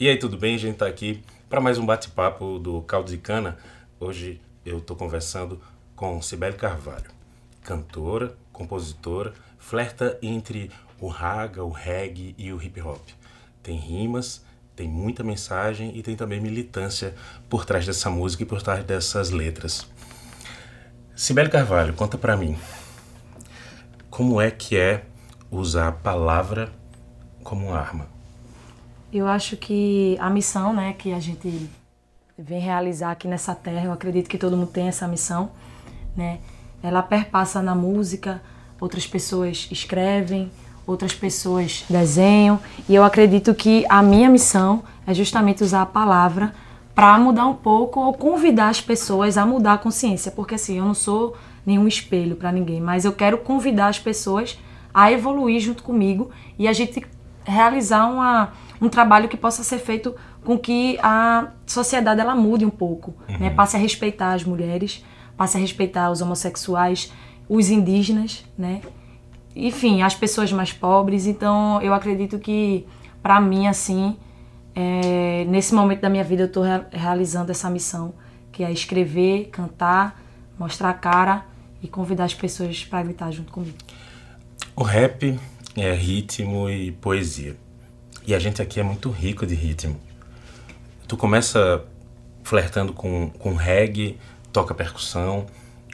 E aí, tudo bem? A gente está aqui para mais um bate-papo do Caldo de Cana. Hoje eu estou conversando com Sibeli Carvalho, cantora, compositora, flerta entre o raga, o reggae e o hip hop. Tem rimas, tem muita mensagem e tem também militância por trás dessa música e por trás dessas letras. Sibeli Carvalho, conta para mim. Como é que é usar a palavra como arma? Eu acho que a missão né, que a gente vem realizar aqui nessa terra, eu acredito que todo mundo tem essa missão, né? Ela perpassa na música, outras pessoas escrevem, outras pessoas desenham, e eu acredito que a minha missão é justamente usar a palavra para mudar um pouco ou convidar as pessoas a mudar a consciência, porque assim, eu não sou nenhum espelho para ninguém, mas eu quero convidar as pessoas a evoluir junto comigo e a gente realizar uma um trabalho que possa ser feito com que a sociedade ela mude um pouco, né? uhum. né? passe a respeitar as mulheres, passe a respeitar os homossexuais, os indígenas, né? enfim, as pessoas mais pobres. Então, eu acredito que, para mim, assim, é, nesse momento da minha vida, eu estou re realizando essa missão, que é escrever, cantar, mostrar a cara e convidar as pessoas para gritar junto comigo. O rap é ritmo e poesia. E a gente aqui é muito rico de ritmo. Tu começa flertando com, com reggae, toca percussão.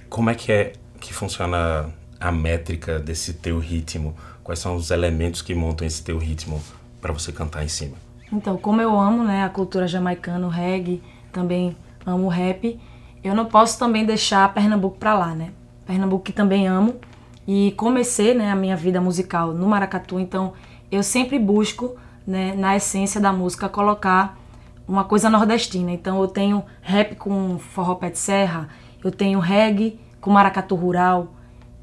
Como é que é que funciona a métrica desse teu ritmo? Quais são os elementos que montam esse teu ritmo para você cantar em cima? Então, como eu amo, né, a cultura jamaicana, o reggae, também amo o rap, eu não posso também deixar Pernambuco para lá, né? Pernambuco que também amo e comecei, né, a minha vida musical no maracatu, então eu sempre busco né, na essência da música, colocar uma coisa nordestina. Então eu tenho rap com forró pé de serra, eu tenho reggae com maracatu rural,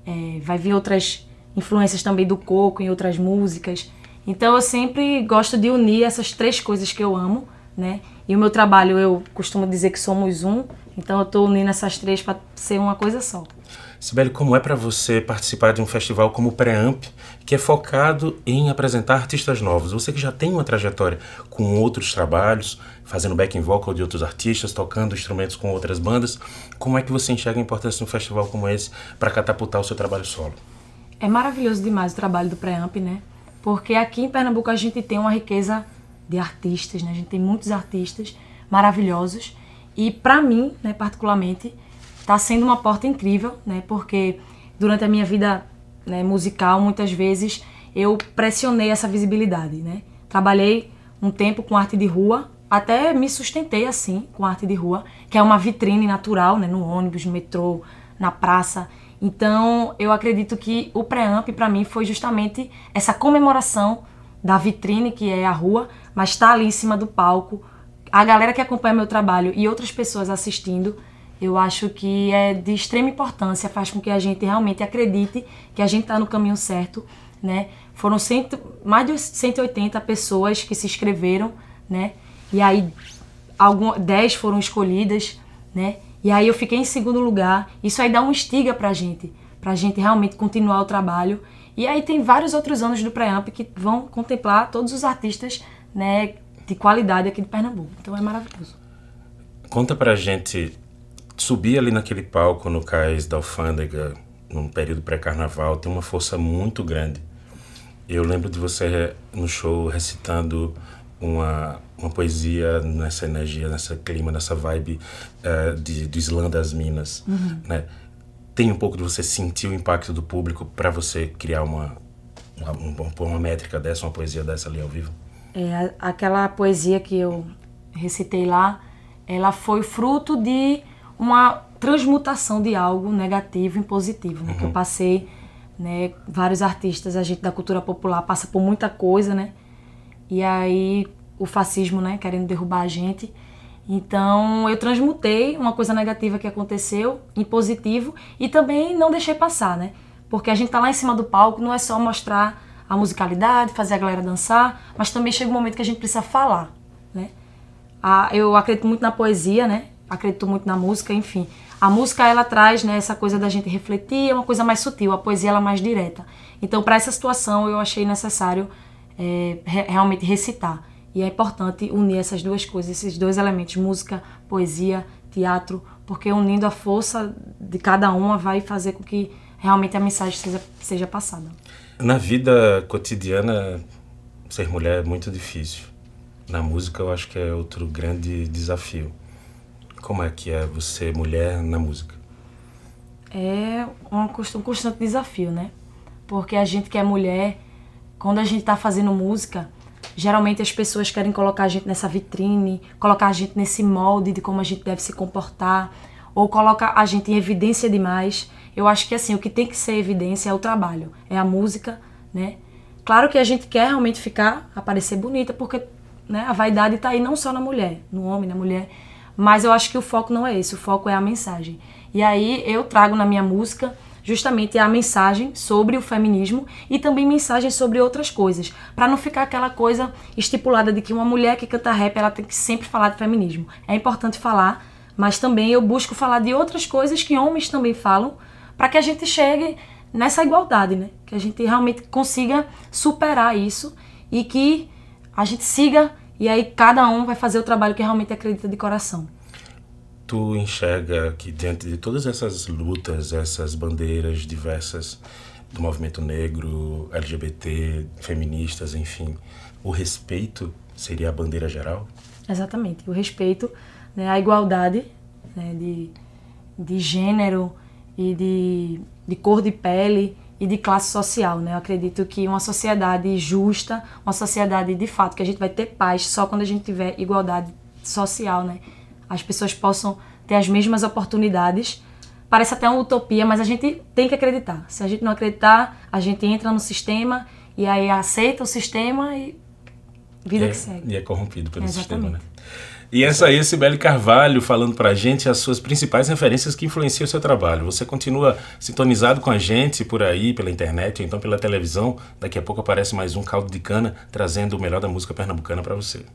é, vai vir outras influências também do coco em outras músicas. Então eu sempre gosto de unir essas três coisas que eu amo, né? E o meu trabalho eu costumo dizer que somos um, então eu estou unindo essas três para ser uma coisa só. Sibeli, como é para você participar de um festival como o Preamp, que é focado em apresentar artistas novos? Você que já tem uma trajetória com outros trabalhos, fazendo backing vocal de outros artistas, tocando instrumentos com outras bandas, como é que você enxerga a importância de um festival como esse para catapultar o seu trabalho solo? É maravilhoso demais o trabalho do Preamp, né? Porque aqui em Pernambuco a gente tem uma riqueza de artistas, né? A gente tem muitos artistas maravilhosos e para mim, né, particularmente, está sendo uma porta incrível, né? Porque durante a minha vida né, musical, muitas vezes eu pressionei essa visibilidade, né? Trabalhei um tempo com arte de rua, até me sustentei assim com arte de rua, que é uma vitrine natural, né? No ônibus, no metrô, na praça. Então, eu acredito que o pré-amp para mim foi justamente essa comemoração da vitrine que é a rua, mas está ali em cima do palco, a galera que acompanha meu trabalho e outras pessoas assistindo eu acho que é de extrema importância, faz com que a gente realmente acredite que a gente está no caminho certo, né? Foram cento, mais de 180 pessoas que se inscreveram, né? E aí algum, 10 foram escolhidas, né? E aí eu fiquei em segundo lugar. Isso aí dá um estiga pra gente, pra gente realmente continuar o trabalho. E aí tem vários outros anos do Preamp que vão contemplar todos os artistas, né, de qualidade aqui de Pernambuco. Então é maravilhoso. Conta pra gente subir ali naquele palco no cais da Alfândega, num período pré-carnaval, tem uma força muito grande. Eu lembro de você eh, no show recitando uma, uma poesia nessa energia, nesse clima, nessa vibe uh, de, do Islã das Minas. Uhum. Né? Tem um pouco de você sentir o impacto do público para você criar uma, uma, uma, uma métrica dessa, uma poesia dessa ali ao vivo? É, aquela poesia que eu recitei lá, ela foi fruto de uma transmutação de algo negativo em positivo, né? Uhum. Que eu uhum. passei, né? Vários artistas, a gente da cultura popular passa por muita coisa, né? E aí o fascismo, né? Querendo derrubar a gente. Então eu transmutei uma coisa negativa que aconteceu em positivo e também não deixei passar, né? Porque a gente tá lá em cima do palco, não é só mostrar a musicalidade, fazer a galera dançar, mas também chega um momento que a gente precisa falar, né? Ah, eu acredito muito na poesia, né? acredito muito na música, enfim. A música ela traz né, essa coisa da gente refletir, é uma coisa mais sutil, a poesia ela é mais direta. Então, para essa situação, eu achei necessário é, realmente recitar. E é importante unir essas duas coisas, esses dois elementos, música, poesia, teatro, porque unindo a força de cada uma vai fazer com que realmente a mensagem seja, seja passada. Na vida cotidiana, ser mulher é muito difícil. Na música, eu acho que é outro grande desafio. Como é que é você, mulher, na música? É uma, um constante desafio, né? Porque a gente que é mulher, quando a gente está fazendo música, geralmente as pessoas querem colocar a gente nessa vitrine, colocar a gente nesse molde de como a gente deve se comportar, ou coloca a gente em evidência demais. Eu acho que assim, o que tem que ser evidência é o trabalho, é a música, né? Claro que a gente quer realmente ficar, aparecer bonita, porque né, a vaidade está aí não só na mulher, no homem, na mulher, mas eu acho que o foco não é esse, o foco é a mensagem. E aí eu trago na minha música justamente a mensagem sobre o feminismo e também mensagens sobre outras coisas, para não ficar aquela coisa estipulada de que uma mulher que canta rap ela tem que sempre falar de feminismo. É importante falar, mas também eu busco falar de outras coisas que homens também falam, para que a gente chegue nessa igualdade, né? Que a gente realmente consiga superar isso e que a gente siga e aí cada um vai fazer o trabalho que realmente acredita de coração. Tu enxerga que diante de todas essas lutas, essas bandeiras diversas do movimento negro, LGBT, feministas, enfim, o respeito seria a bandeira geral? Exatamente, o respeito, né, a igualdade né, de, de gênero e de, de cor de pele, e de classe social, né? Eu acredito que uma sociedade justa, uma sociedade de fato que a gente vai ter paz só quando a gente tiver igualdade social, né? As pessoas possam ter as mesmas oportunidades. Parece até uma utopia, mas a gente tem que acreditar. Se a gente não acreditar, a gente entra no sistema e aí aceita o sistema e vida é, que segue. E é corrompido pelo é, sistema, né? E essa aí é Sibeli Carvalho falando pra gente as suas principais referências que influenciam o seu trabalho. Você continua sintonizado com a gente por aí, pela internet, ou então pela televisão. Daqui a pouco aparece mais um caldo de cana trazendo o melhor da música pernambucana para você.